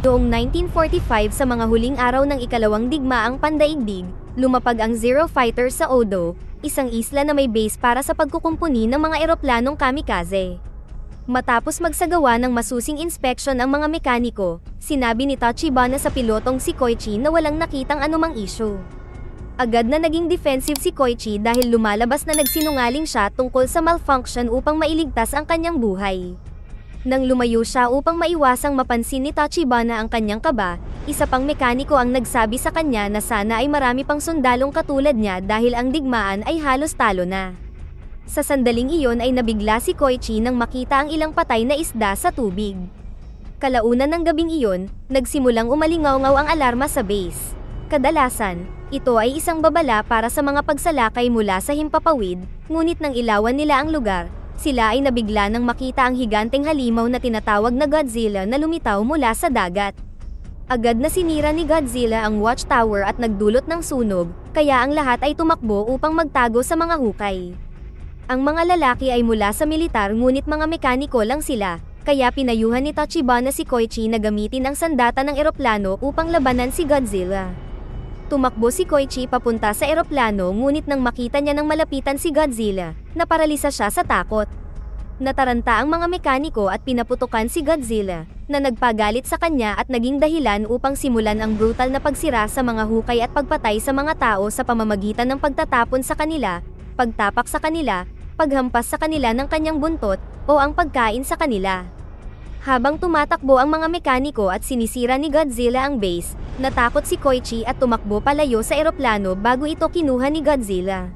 Noong 1945 sa mga huling araw ng ikalawang digmaang pandaigdig, lumapag ang Zero Fighter sa Odo, isang isla na may base para sa pagkukumpuni ng mga eroplanong kamikaze. Matapos magsagawa ng masusing inspeksyon ang mga mekaniko, sinabi ni Tachibana sa pilotong si Koichi na walang nakitang anumang issue. Agad na naging defensive si Koichi dahil lumalabas na nagsinungaling siya tungkol sa malfunction upang mailigtas ang kanyang buhay. Nang lumayo siya upang maiwasang mapansin ni Tachibana ang kanyang kaba, isa pang mekaniko ang nagsabi sa kanya na sana ay marami pang sundalong katulad niya dahil ang digmaan ay halos talo na. Sa sandaling iyon ay nabigla si Koichi nang makita ang ilang patay na isda sa tubig. Kalaunan ng gabing iyon, nagsimulang umalingaw-ngaw ang alarma sa base. Kadalasan, ito ay isang babala para sa mga pagsalakay mula sa himpapawid, ngunit nang ilawan nila ang lugar, sila ay nabigla nang makita ang higanteng halimaw na tinatawag na Godzilla na lumitaw mula sa dagat. Agad na sinira ni Godzilla ang watchtower at nagdulot ng sunog, kaya ang lahat ay tumakbo upang magtago sa mga hukay. Ang mga lalaki ay mula sa militar ngunit mga mekaniko lang sila, kaya pinayuhan ni Tachibana si Koichi na gamitin ang sandata ng eroplano upang labanan si Godzilla. Tumakbo si Koichi papunta sa eroplano ngunit nang makita niya ng malapitan si Godzilla, naparalisa siya sa takot. Nataranta ang mga mekaniko at pinaputukan si Godzilla, na nagpagalit sa kanya at naging dahilan upang simulan ang brutal na pagsira sa mga hukay at pagpatay sa mga tao sa pamamagitan ng pagtatapon sa kanila, pagtapak sa kanila, paghampas sa kanila ng kanyang buntot, o ang pagkain sa kanila. Habang tumatakbo ang mga mekaniko at sinisira ni Godzilla ang base, natakot si Koichi at tumakbo palayo sa eroplano bago ito kinuha ni Godzilla.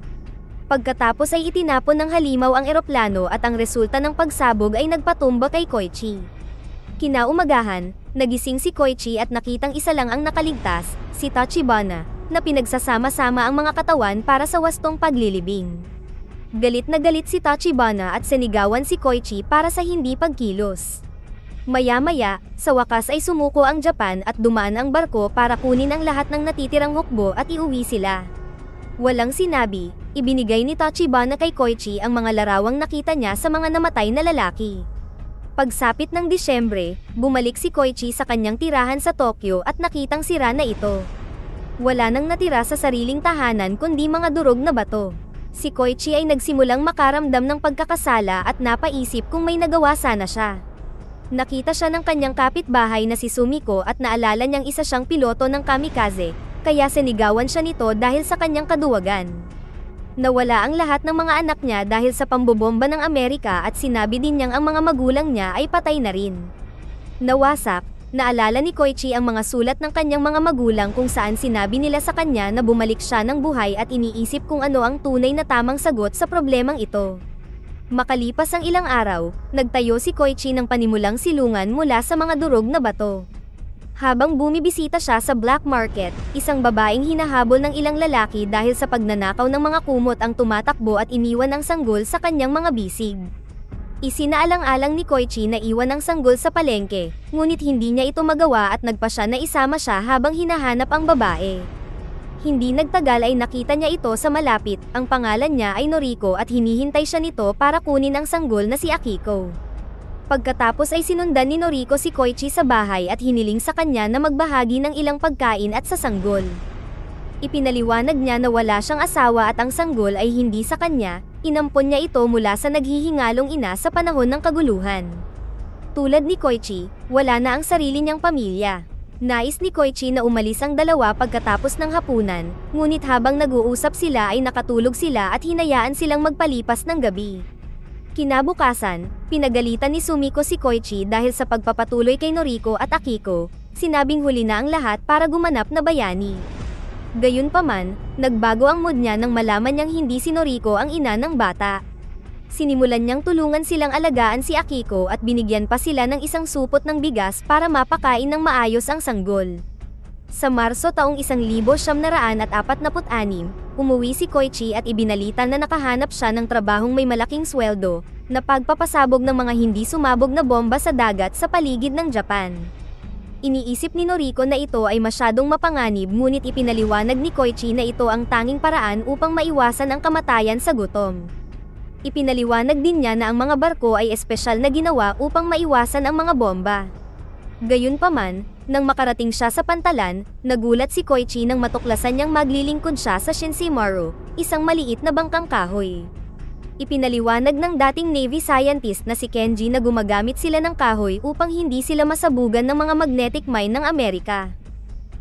Pagkatapos ay itinapon ng halimaw ang eroplano at ang resulta ng pagsabog ay nagpatumba kay Koichi. Kinaumagahan, nagising si Koichi at nakitang isa lang ang nakaligtas, si Tachibana, na pinagsasama-sama ang mga katawan para sa wastong paglilibing. Galit na galit si Tachibana at sinigawan si Koichi para sa hindi pagkilos. Maya-maya, sa wakas ay sumuko ang Japan at dumaan ang barko para kunin ang lahat ng natitirang hukbo at iuwi sila. Walang sinabi, ibinigay ni Tachibana kay Koichi ang mga larawang nakita niya sa mga namatay na lalaki. Pagsapit ng Disyembre, bumalik si Koichi sa kanyang tirahan sa Tokyo at nakitang sira na ito. Wala nang natira sa sariling tahanan kundi mga durog na bato. Si Koichi ay nagsimulang makaramdam ng pagkakasala at napaisip kung may nagawa sana siya. Nakita siya ng kanyang kapitbahay na si Sumiko at naalala niyang isa siyang piloto ng kamikaze, kaya sinigawan siya nito dahil sa kanyang kaduwagan. Nawala ang lahat ng mga anak niya dahil sa pambobomba ng Amerika at sinabi din niyang ang mga magulang niya ay patay na rin. Nawasak, naalala ni Koichi ang mga sulat ng kanyang mga magulang kung saan sinabi nila sa kanya na bumalik siya ng buhay at iniisip kung ano ang tunay na tamang sagot sa problemang ito. Makalipas ang ilang araw, nagtayo si Koichi ng panimulang silungan mula sa mga durog na bato. Habang bumibisita siya sa black market, isang babaeng hinahabol ng ilang lalaki dahil sa pagnanakaw ng mga kumot ang tumatakbo at iniwan ang sanggol sa kanyang mga bisig. Isinaalang-alang ni Koichi na iwan ang sanggol sa palengke, ngunit hindi niya ito magawa at nagpa siya na isama siya habang hinahanap ang babae. Hindi nagtagal ay nakita niya ito sa malapit, ang pangalan niya ay Noriko at hinihintay siya nito para kunin ang sanggol na si Akiko. Pagkatapos ay sinundan ni Noriko si Koichi sa bahay at hiniling sa kanya na magbahagi ng ilang pagkain at sa sanggol. Ipinaliwanag niya na wala siyang asawa at ang sanggol ay hindi sa kanya, inampon niya ito mula sa naghihingalong ina sa panahon ng kaguluhan. Tulad ni Koichi, wala na ang sarili niyang pamilya. Nais ni Koichi na umalis ang dalawa pagkatapos ng hapunan, ngunit habang nag-uusap sila ay nakatulog sila at hinayaan silang magpalipas ng gabi. Kinabukasan, pinagalitan ni Sumiko si Koichi dahil sa pagpapatuloy kay Noriko at Akiko, sinabing huli na ang lahat para gumanap na bayani. Gayunpaman, nagbago ang mood niya nang malaman niyang hindi si Noriko ang ina ng bata sinimulan niyang tulungan silang alagaan si Akiko at binigyan pa sila ng isang supot ng bigas para mapakain ng maayos ang sanggol. Sa Marso taong 1946, umuwi si Koichi at ibinalita na nakahanap siya ng trabahong may malaking sweldo, na pagpapasabog ng mga hindi sumabog na bomba sa dagat sa paligid ng Japan. Iniisip ni Noriko na ito ay masyadong mapanganib ngunit ipinaliwanag ni Koichi na ito ang tanging paraan upang maiwasan ang kamatayan sa gutom. Ipinaliwanag din niya na ang mga barko ay espesyal na ginawa upang maiwasan ang mga bomba. Gayunpaman, nang makarating siya sa pantalan, nagulat si Koichi nang matuklasan niyang maglilingkod siya sa Shinsimaru, isang maliit na bangkang kahoy. Ipinaliwanag ng dating Navy scientist na si Kenji na gumagamit sila ng kahoy upang hindi sila masabugan ng mga magnetic mine ng Amerika.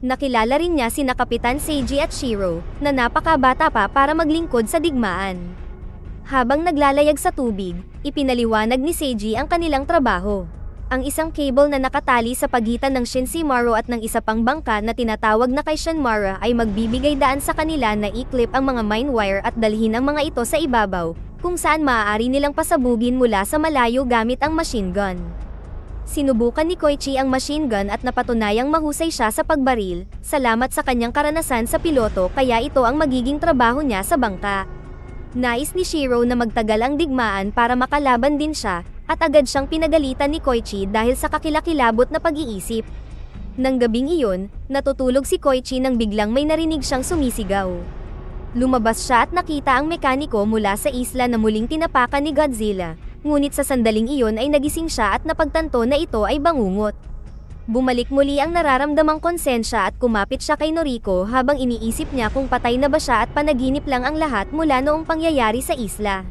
Nakilala rin niya si na Kapitan Seiji at Shiro, na napakabata pa para maglingkod sa digmaan. Habang naglalayag sa tubig, ipinaliwanag ni Seiji ang kanilang trabaho. Ang isang cable na nakatali sa pagitan ng Shinsimaru at ng isa pang bangka na tinatawag na kay Shanmara ay magbibigay daan sa kanila na i-clip ang mga mine wire at dalhin ang mga ito sa ibabaw, kung saan maaari nilang pasabugin mula sa malayo gamit ang machine gun. Sinubukan ni Koichi ang machine gun at napatunayang mahusay siya sa pagbaril, salamat sa kanyang karanasan sa piloto kaya ito ang magiging trabaho niya sa bangka. Nais ni Shiro na magtagal ang digmaan para makalaban din siya, at agad siyang pinagalitan ni Koichi dahil sa kakilakilabot na pag-iisip. Nang gabing iyon, natutulog si Koichi nang biglang may narinig siyang sumisigaw. Lumabas siya at nakita ang mekaniko mula sa isla na muling tinapakan ni Godzilla, ngunit sa sandaling iyon ay nagising siya at napagtanto na ito ay bangungot. Bumalik muli ang nararamdamang konsensya at kumapit siya kay Noriko habang iniisip niya kung patay na ba siya at panaginip lang ang lahat mula noong pangyayari sa isla.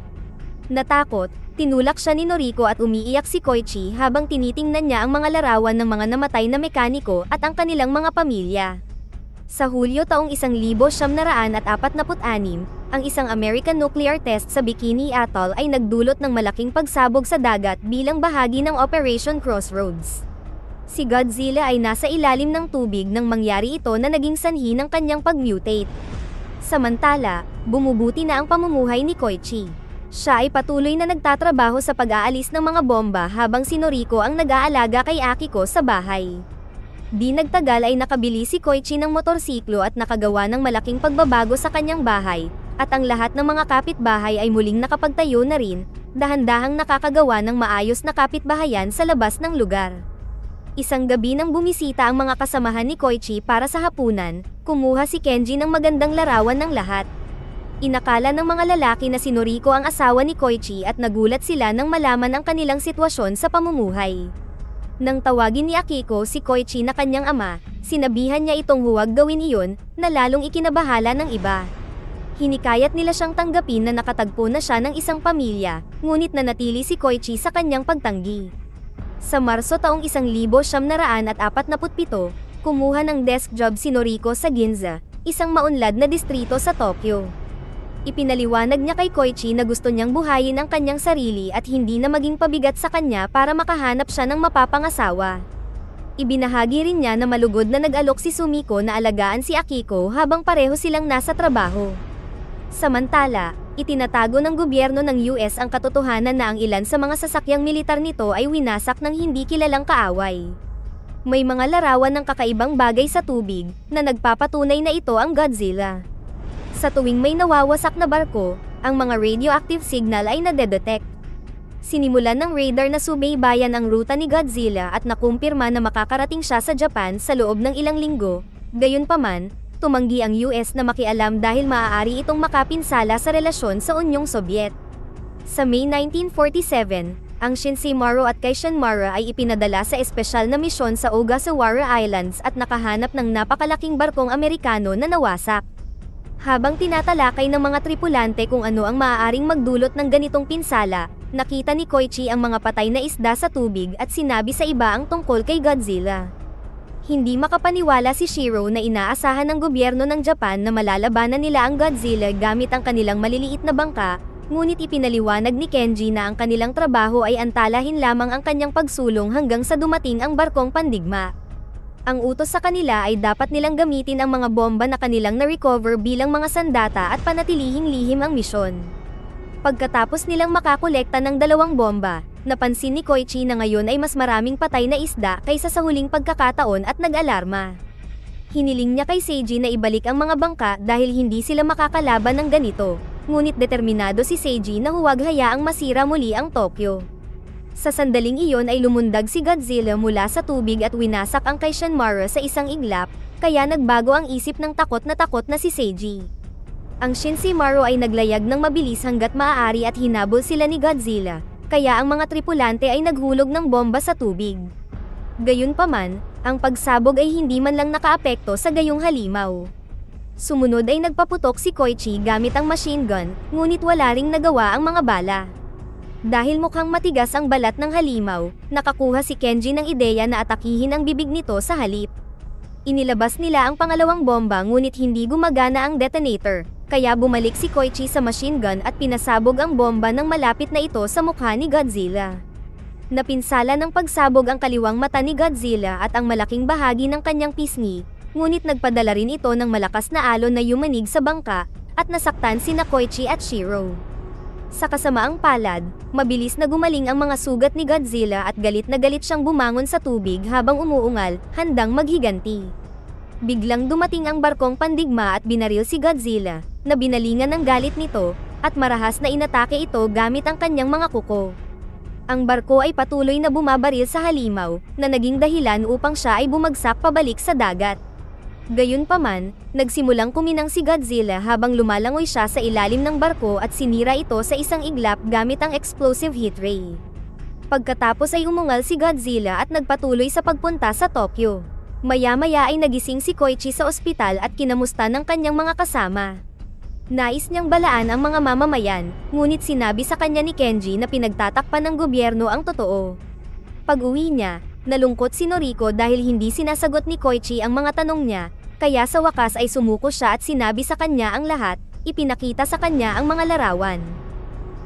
Natakot, tinulak siya ni Noriko at umiiyak si Koichi habang tinitingnan niya ang mga larawan ng mga namatay na mekaniko at ang kanilang mga pamilya. Sa Hulyo taong 1946, ang isang American nuclear test sa Bikini Atoll ay nagdulot ng malaking pagsabog sa dagat bilang bahagi ng Operation Crossroads. Si Godzilla ay nasa ilalim ng tubig nang mangyari ito na naging sanhi ng kanyang pagmutate. Samantala, bumubuti na ang pamumuhay ni Koichi. Siya ay patuloy na nagtatrabaho sa pag-aalis ng mga bomba habang si Noriko ang nag-aalaga kay Akiko sa bahay. Di nagtagal ay nakabili si Koichi ng motorsiklo at nakagawa ng malaking pagbabago sa kanyang bahay, at ang lahat ng mga kapitbahay ay muling nakapagtayo na rin, dahan-dahang nakakagawa ng maayos na kapitbahayan sa labas ng lugar. Isang gabi nang bumisita ang mga kasamahan ni Koichi para sa hapunan, kumuha si Kenji ng magandang larawan ng lahat. Inakala ng mga lalaki na si Noriko ang asawa ni Koichi at nagulat sila nang malaman ang kanilang sitwasyon sa pamumuhay. Nang tawagin ni Akiko si Koichi na kanyang ama, sinabihan niya itong huwag gawin iyon, na lalong ikinabahala ng iba. Hinikayat nila siyang tanggapin na nakatagpo na siya ng isang pamilya, ngunit nanatili si Koichi sa kanyang pagtanggi. Sa Marso taong 1947, kumuha ng desk job si Noriko sa Ginza, isang maunlad na distrito sa Tokyo. Ipinaliwanag niya kay Koichi na gusto niyang buhayin ang kanyang sarili at hindi na maging pabigat sa kanya para makahanap siya ng mapapangasawa. Ibinahagi rin niya na malugod na nag-alok si Sumiko na alagaan si Akiko habang pareho silang nasa trabaho. Samantala, Itinatago ng gobyerno ng US ang katotohanan na ang ilan sa mga sasakyang militar nito ay winasak ng hindi kilalang kaaway. May mga larawan ng kakaibang bagay sa tubig, na nagpapatunay na ito ang Godzilla. Sa tuwing may nawawasak na barko, ang mga radioactive signal ay nadedetect. Sinimulan ng radar na subaybayan ang ruta ni Godzilla at nakumpirma na makakarating siya sa Japan sa loob ng ilang linggo. Gayunpaman, tumanggi ang US na makialam dahil maaari itong makapinsala sa relasyon sa Unyong Soviet. Sa May 1947, ang Shinsimaro at Mara ay ipinadala sa espesyal na misyon sa Ogasawara Islands at nakahanap ng napakalaking barkong Amerikano na nawasak. Habang tinatalakay ng mga tripulante kung ano ang maaaring magdulot ng ganitong pinsala, nakita ni Koichi ang mga patay na isda sa tubig at sinabi sa iba ang tungkol kay Godzilla. Hindi makapaniwala si Shiro na inaasahan ng gobyerno ng Japan na malalabanan nila ang Godzilla gamit ang kanilang maliliit na bangka, ngunit ipinaliwanag ni Kenji na ang kanilang trabaho ay antalahin lamang ang kanyang pagsulong hanggang sa dumating ang barkong pandigma. Ang utos sa kanila ay dapat nilang gamitin ang mga bomba na kanilang na-recover bilang mga sandata at panatilihing lihim ang misyon. Pagkatapos nilang makakolekta ng dalawang bomba, Napansin ni Koichi na ngayon ay mas maraming patay na isda kaysa sa huling pagkakataon at nag-alarma. Hiniling niya kay Seiji na ibalik ang mga bangka dahil hindi sila makakalaban ng ganito, ngunit determinado si Seiji na huwag hayaang masira muli ang Tokyo. Sa sandaling iyon ay lumundag si Godzilla mula sa tubig at winasak ang kay Shenmara sa isang iglap, kaya nagbago ang isip ng takot na takot na si Seiji. Ang Shinsimaru ay naglayag ng mabilis hanggat maaari at hinabol sila ni Godzilla, kaya ang mga tripulante ay naghulog ng bomba sa tubig. Gayunpaman, ang pagsabog ay hindi man lang nakaapekto sa gayong halimaw. Sumunod ay nagpaputok si Koichi gamit ang machine gun, ngunit wala ring nagawa ang mga bala. Dahil mukhang matigas ang balat ng halimaw, nakakuha si Kenji ng ideya na atakihin ang bibig nito sa halip. Inilabas nila ang pangalawang bomba ngunit hindi gumagana ang detonator, kaya bumalik si Koichi sa machine gun at pinasabog ang bomba ng malapit na ito sa mukha ni Godzilla. Napinsala ng pagsabog ang kaliwang mata ni Godzilla at ang malaking bahagi ng kanyang pisngi, ngunit nagpadala rin ito ng malakas na alon na yumanig sa bangka, at nasaktan si Koichi at Shiro. Sa kasamaang palad, mabilis na gumaling ang mga sugat ni Godzilla at galit na galit siyang bumangon sa tubig habang umuungal, handang maghiganti. Biglang dumating ang barkong pandigma at binaril si Godzilla, na binalingan ng galit nito, at marahas na inatake ito gamit ang kanyang mga kuko. Ang barko ay patuloy na bumabaril sa halimaw, na naging dahilan upang siya ay bumagsak pabalik sa dagat. Gayunpaman, nagsimulang kuminang si Godzilla habang lumalangoy siya sa ilalim ng barko at sinira ito sa isang iglap gamit ang explosive heat ray. Pagkatapos ay umungal si Godzilla at nagpatuloy sa pagpunta sa Tokyo. Maya-maya ay nagising si Koichi sa ospital at kinamusta ng kanyang mga kasama. Nais niyang balaan ang mga mamamayan, ngunit sinabi sa kanya ni Kenji na pinagtatakpan ng gobyerno ang totoo. Pag-uwi niya, nalungkot si Noriko dahil hindi sinasagot ni Koichi ang mga tanong niya, kaya sa wakas ay sumuko siya at sinabi sa kanya ang lahat, ipinakita sa kanya ang mga larawan.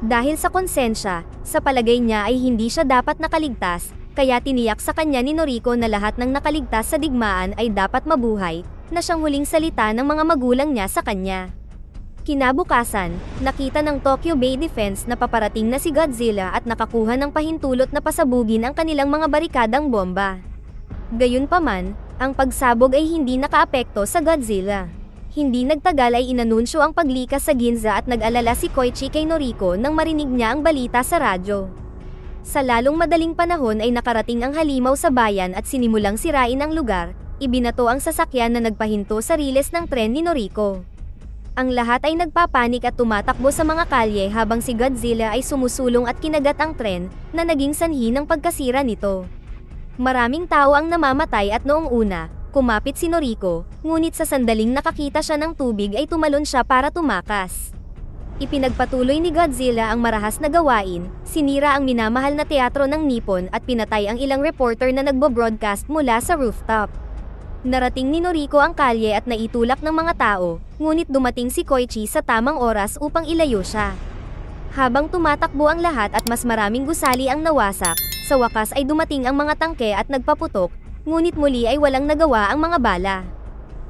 Dahil sa konsensya, sa palagay niya ay hindi siya dapat nakaligtas, kaya tiniyak sa kanya ni Noriko na lahat ng nakaligtas sa digmaan ay dapat mabuhay, na siyang huling salita ng mga magulang niya sa kanya. Kinabukasan, nakita ng Tokyo Bay Defense na paparating na si Godzilla at nakakuha ng pahintulot na pasabugin ang kanilang mga barikadang bomba. Gayunpaman, ang pagsabog ay hindi nakaapekto sa Godzilla. Hindi nagtagal ay inanunsyo ang paglikas sa Ginza at nag-alala si Koichi kay Noriko nang marinig niya ang balita sa radyo. Sa lalong madaling panahon ay nakarating ang halimaw sa bayan at sinimulang sirain ang lugar, ibinato ang sasakyan na nagpahinto sa riles ng tren ni Noriko. Ang lahat ay nagpapanik at tumatakbo sa mga kalye habang si Godzilla ay sumusulong at kinagat ang tren na naging sanhi ng pagkasira nito. Maraming tao ang namamatay at noong una, kumapit si Noriko, ngunit sa sandaling nakakita siya ng tubig ay tumalon siya para tumakas. Ipinagpatuloy ni Godzilla ang marahas na gawain, sinira ang minamahal na teatro ng Nippon at pinatay ang ilang reporter na nagbo-broadcast mula sa rooftop. Narating ni Noriko ang kalye at naitulak ng mga tao, ngunit dumating si Koichi sa tamang oras upang ilayo siya. Habang tumatakbo ang lahat at mas maraming gusali ang nawasak, sa wakas ay dumating ang mga tangke at nagpaputok, ngunit muli ay walang nagawa ang mga bala.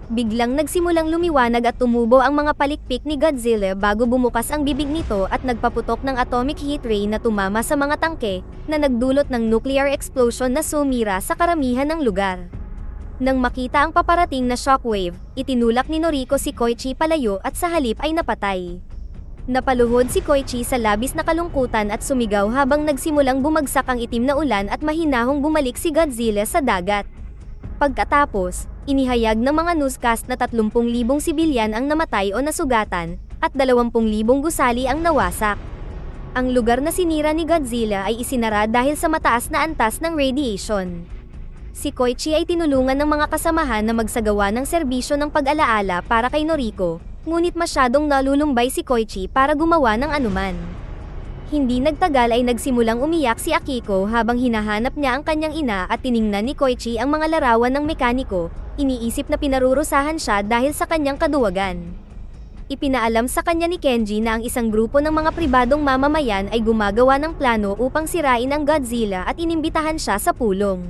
Biglang nagsimulang lumiwanag at tumubo ang mga palikpik ni Godzilla bago bumukas ang bibig nito at nagpaputok ng atomic heat ray na tumama sa mga tangke na nagdulot ng nuclear explosion na sumira sa karamihan ng lugar. Nang makita ang paparating na shockwave, itinulak ni Noriko si Koichi palayo at sa halip ay napatay. Napaluhod si Koichi sa labis na kalungkutan at sumigaw habang nagsimulang bumagsak ang itim na ulan at mahinahong bumalik si Godzilla sa dagat. Pagkatapos, inihayag ng mga newscast na 30,000 sibilyan ang namatay o nasugatan, at 20,000 gusali ang nawasak. Ang lugar na sinira ni Godzilla ay isinara dahil sa mataas na antas ng radiation si Koichi ay tinulungan ng mga kasamahan na magsagawa ng serbisyo ng pag-alaala para kay Noriko, ngunit masyadong nalulumbay si Koichi para gumawa ng anuman. Hindi nagtagal ay nagsimulang umiyak si Akiko habang hinahanap niya ang kanyang ina at tiningnan ni Koichi ang mga larawan ng mekaniko, iniisip na pinarurusahan siya dahil sa kanyang kaduwagan ipinaalam sa kanya ni Kenji na ang isang grupo ng mga pribadong mamamayan ay gumagawa ng plano upang sirain ang Godzilla at inimbitahan siya sa pulong.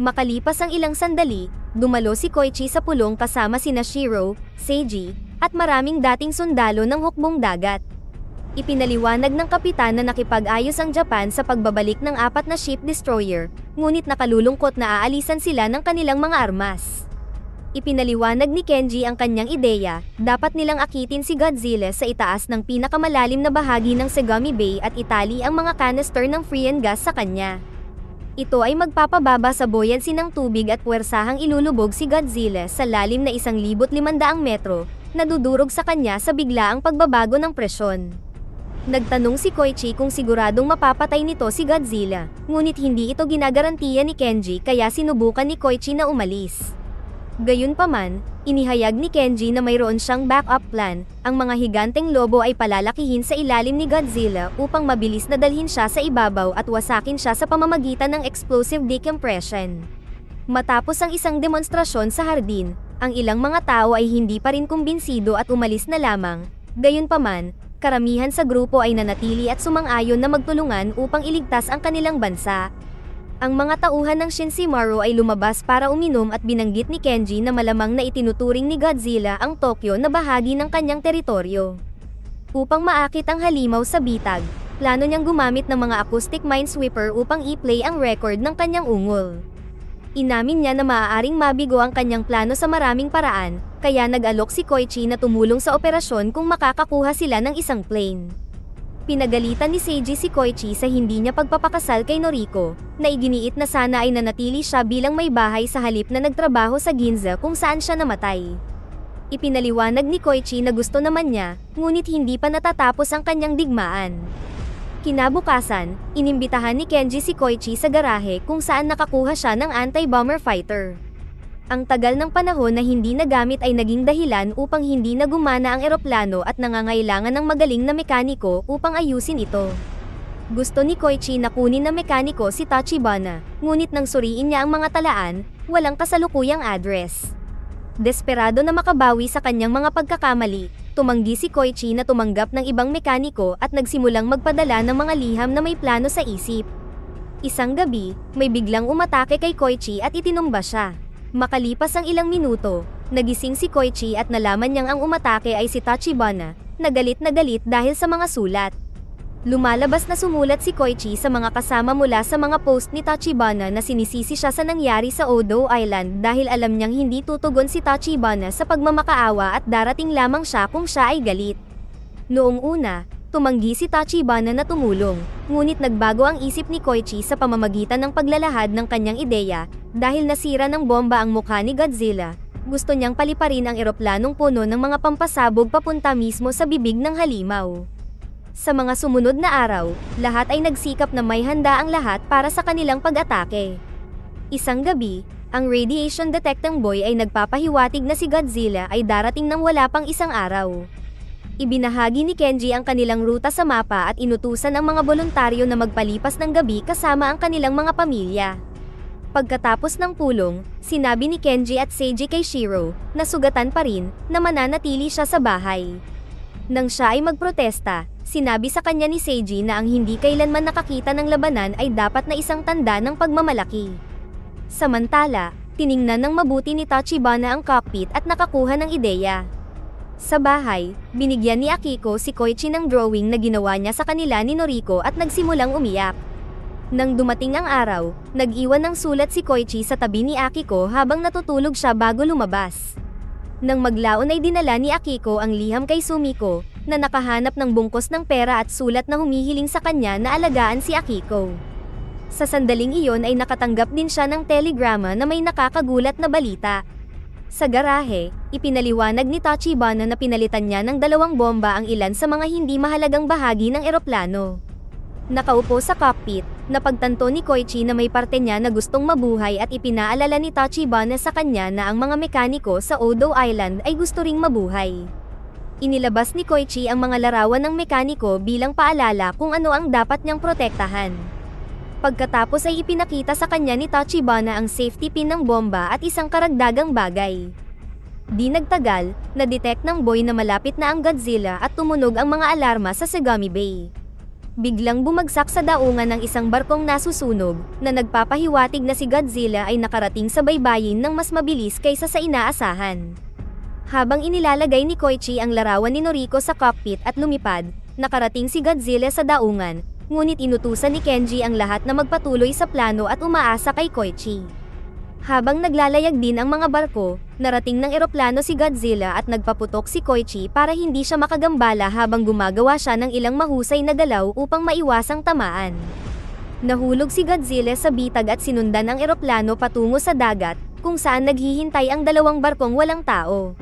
Makalipas ang ilang sandali, dumalo si Koichi sa pulong kasama sina Shiro, Seiji, at maraming dating sundalo ng hukbong dagat. Ipinaliwanag ng kapitan na nakipag-ayos ang Japan sa pagbabalik ng apat na ship destroyer, ngunit nakalulungkot na aalisan sila ng kanilang mga armas. Ipinaliwanag ni Kenji ang kanyang ideya, dapat nilang akitin si Godzilla sa itaas ng pinakamalalim na bahagi ng Segami Bay at itali ang mga canister ng free and gas sa kanya. Ito ay magpapababa sa buoyancy ng tubig at puwersahang ilulubog si Godzilla sa lalim na 1,500 metro, nadudurog sa kanya sa biglaang pagbabago ng presyon. Nagtanong si Koichi kung siguradong mapapatay nito si Godzilla, ngunit hindi ito ginagarantiya ni Kenji kaya sinubukan ni Koichi na umalis. Gayunpaman, inihayag ni Kenji na mayroon siyang backup plan, ang mga higanteng lobo ay palalakihin sa ilalim ni Godzilla upang mabilis na dalhin siya sa ibabaw at wasakin siya sa pamamagitan ng explosive decompression. Matapos ang isang demonstrasyon sa hardin, ang ilang mga tao ay hindi pa rin kumbinsido at umalis na lamang, gayunpaman, karamihan sa grupo ay nanatili at sumang-ayon na magtulungan upang iligtas ang kanilang bansa, ang mga tauhan ng Shinsimaru ay lumabas para uminom at binanggit ni Kenji na malamang na itinuturing ni Godzilla ang Tokyo na bahagi ng kanyang teritoryo. Upang maakit ang halimaw sa bitag, plano niyang gumamit ng mga acoustic minesweeper upang i-play ang record ng kanyang ungol. Inamin niya na maaaring mabigo ang kanyang plano sa maraming paraan, kaya nag-alok si Koichi na tumulong sa operasyon kung makakakuha sila ng isang plane pinagalitan ni Seiji si Koichi sa hindi niya pagpapakasal kay Noriko, na iginiit na sana ay nanatili siya bilang may bahay sa halip na nagtrabaho sa Ginza kung saan siya namatay. Ipinaliwanag ni Koichi na gusto naman niya, ngunit hindi pa natatapos ang kanyang digmaan. Kinabukasan, inimbitahan ni Kenji si Koichi sa garahe kung saan nakakuha siya ng anti-bomber fighter ang tagal ng panahon na hindi nagamit ay naging dahilan upang hindi na ang eroplano at nangangailangan ng magaling na mekaniko upang ayusin ito. Gusto ni Koichi na kunin na mekaniko si Tachibana, ngunit nang suriin niya ang mga talaan, walang kasalukuyang address. Desperado na makabawi sa kanyang mga pagkakamali, tumanggi si Koichi na tumanggap ng ibang mekaniko at nagsimulang magpadala ng mga liham na may plano sa isip. Isang gabi, may biglang umatake kay Koichi at itinumba siya. Makalipas ang ilang minuto, nagising si Koichi at nalaman niyang ang umatake ay si Tachibana, nagalit na galit dahil sa mga sulat. Lumalabas na sumulat si Koichi sa mga kasama mula sa mga post ni Tachibana na sinisisi siya sa nangyari sa Odo Island dahil alam niyang hindi tutugon si Tachibana sa pagmamakaawa at darating lamang siya kung siya ay galit. Noong una, Tumanggi si Tachibana na tumulong, ngunit nagbago ang isip ni Koichi sa pamamagitan ng paglalahad ng kanyang ideya, dahil nasira ng bomba ang mukha ni Godzilla. Gusto niyang paliparin ang eroplanong puno ng mga pampasabog papunta mismo sa bibig ng halimaw. Sa mga sumunod na araw, lahat ay nagsikap na may handa ang lahat para sa kanilang pag-atake. Isang gabi, ang radiation detecting boy ay nagpapahiwatig na si Godzilla ay darating ng wala pang isang araw. Ibinahagi ni Kenji ang kanilang ruta sa mapa at inutusan ang mga voluntaryo na magpalipas ng gabi kasama ang kanilang mga pamilya. Pagkatapos ng pulong, sinabi ni Kenji at Seiji kay Shiro, na sugatan pa rin, na mananatili siya sa bahay. Nang siya ay magprotesta, sinabi sa kanya ni Seiji na ang hindi kailanman nakakita ng labanan ay dapat na isang tanda ng pagmamalaki. Samantala, tiningnan ng mabuti ni Tachibana ang cockpit at nakakuha ng ideya. Sa bahay, binigyan ni Akiko si Koichi ng drawing na ginawa niya sa kanila ni Noriko at nagsimulang umiyak. Nang dumating ang araw, nag-iwan ng sulat si Koichi sa tabi ni Akiko habang natutulog siya bago lumabas. Nang maglaon ay dinala ni Akiko ang liham kay Sumiko, na nakahanap ng bungkos ng pera at sulat na humihiling sa kanya na alagaan si Akiko. Sa sandaling iyon ay nakatanggap din siya ng telegrama na may nakakagulat na balita, sa garahe, ipinaliwanag ni Tachibana na pinalitan niya ng dalawang bomba ang ilan sa mga hindi mahalagang bahagi ng eroplano. Nakaupo sa cockpit, napagtanto ni Koichi na may parte niya na gustong mabuhay at ipinaalala ni Tachibana sa kanya na ang mga mekaniko sa Odo Island ay gusto ring mabuhay. Inilabas ni Koichi ang mga larawan ng mekaniko bilang paalala kung ano ang dapat niyang protektahan. Pagkatapos ay ipinakita sa kanya ni Tachibana ang safety pin ng bomba at isang karagdagang bagay. Di nagtagal, na-detect ng boy na malapit na ang Godzilla at tumunog ang mga alarma sa Sagami Bay. Biglang bumagsak sa daungan ng isang barkong nasusunog, na nagpapahiwatig na si Godzilla ay nakarating sa baybayin ng mas mabilis kaysa sa inaasahan. Habang inilalagay ni Koichi ang larawan ni Noriko sa cockpit at lumipad, nakarating si Godzilla sa daungan, ngunit inutusan ni Kenji ang lahat na magpatuloy sa plano at umaasa kay Koichi. Habang naglalayag din ang mga barko, narating ng eroplano si Godzilla at nagpaputok si Koichi para hindi siya makagambala habang gumagawa siya ng ilang mahusay na galaw upang maiwasang tamaan. Nahulog si Godzilla sa bitag at sinundan ang eroplano patungo sa dagat, kung saan naghihintay ang dalawang barkong walang tao.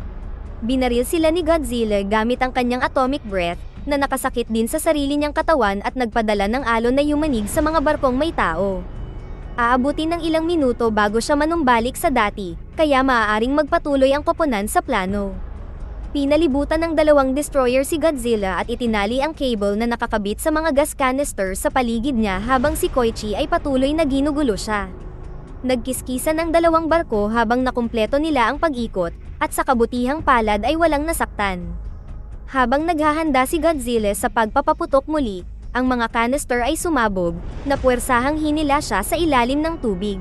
Binaril sila ni Godzilla gamit ang kanyang atomic breath, na nakasakit din sa sarili niyang katawan at nagpadala ng alon na yumanig sa mga barkong may tao. Aabutin ng ilang minuto bago siya manumbalik sa dati, kaya maaaring magpatuloy ang koponan sa plano. Pinalibutan ng dalawang destroyer si Godzilla at itinali ang cable na nakakabit sa mga gas canister sa paligid niya habang si Koichi ay patuloy na ginugulo siya. Nagkiskisan ang dalawang barko habang nakumpleto nila ang pag-ikot, at sa kabutihang palad ay walang nasaktan. Habang naghahanda si Godzilla sa pagpapaputok muli, ang mga canister ay sumabog, na puwersahang hinila siya sa ilalim ng tubig.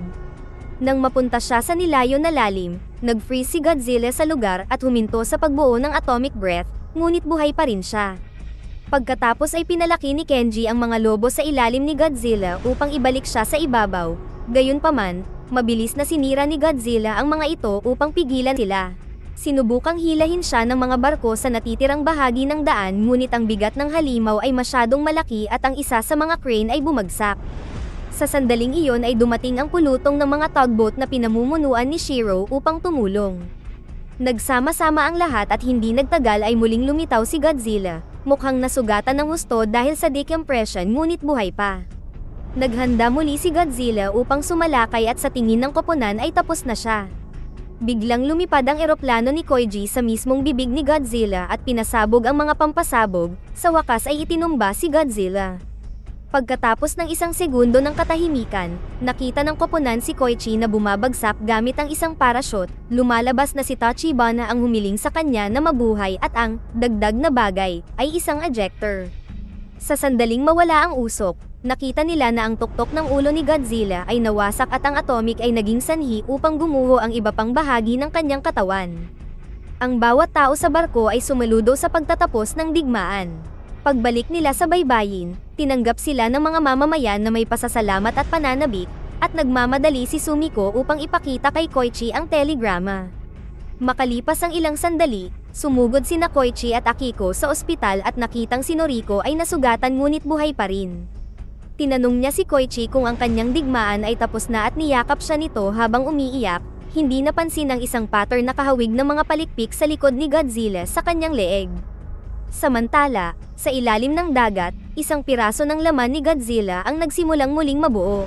Nang mapunta siya sa nilayo na lalim, nag-freeze si Godzilla sa lugar at huminto sa pagbuo ng atomic breath, ngunit buhay pa rin siya. Pagkatapos ay pinalaki ni Kenji ang mga lobo sa ilalim ni Godzilla upang ibalik siya sa ibabaw. Gayunpaman, mabilis na sinira ni Godzilla ang mga ito upang pigilan sila sinubukang hilahin siya ng mga barko sa natitirang bahagi ng daan ngunit ang bigat ng halimaw ay masyadong malaki at ang isa sa mga crane ay bumagsak. Sa sandaling iyon ay dumating ang pulutong ng mga tugboat na pinamumunuan ni Shiro upang tumulong. Nagsama-sama ang lahat at hindi nagtagal ay muling lumitaw si Godzilla, mukhang nasugatan ng husto dahil sa decompression ngunit buhay pa. Naghanda muli si Godzilla upang sumalakay at sa tingin ng koponan ay tapos na siya. Biglang lumipad ang eroplano ni Koichi sa mismong bibig ni Godzilla at pinasabog ang mga pampasabog, sa wakas ay itinumba si Godzilla. Pagkatapos ng isang segundo ng katahimikan, nakita ng koponan si Koichi na bumabagsak gamit ang isang parachute, lumalabas na si Tachibana ang humiling sa kanya na mabuhay at ang dagdag na bagay ay isang ejector. Sa sandaling mawala ang usok, nakita nila na ang tuktok ng ulo ni Godzilla ay nawasak at ang atomic ay naging sanhi upang gumuho ang iba pang bahagi ng kanyang katawan. Ang bawat tao sa barko ay sumaludo sa pagtatapos ng digmaan. Pagbalik nila sa baybayin, tinanggap sila ng mga mamamayan na may pasasalamat at pananabik, at nagmamadali si Sumiko upang ipakita kay Koichi ang telegrama. Makalipas ang ilang sandali, Sumugod si Nakoichi at Akiko sa ospital at nakitang si Noriko ay nasugatan ngunit buhay pa rin. Tinanong niya si Koichi kung ang kanyang digmaan ay tapos na at niyakap siya nito habang umiiyak, hindi napansin ang isang pattern na kahawig ng mga palikpik sa likod ni Godzilla sa kanyang leeg. Samantala, sa ilalim ng dagat, isang piraso ng laman ni Godzilla ang nagsimulang muling mabuo.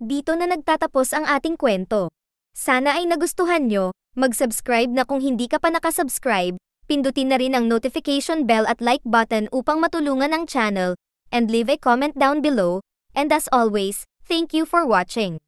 Dito na nagtatapos ang ating kwento. Sana ay nagustuhan nyo, mag-subscribe na kung hindi ka pa nakasubscribe, pindutin na rin ang notification bell at like button upang matulungan ang channel, and leave a comment down below, and as always, thank you for watching.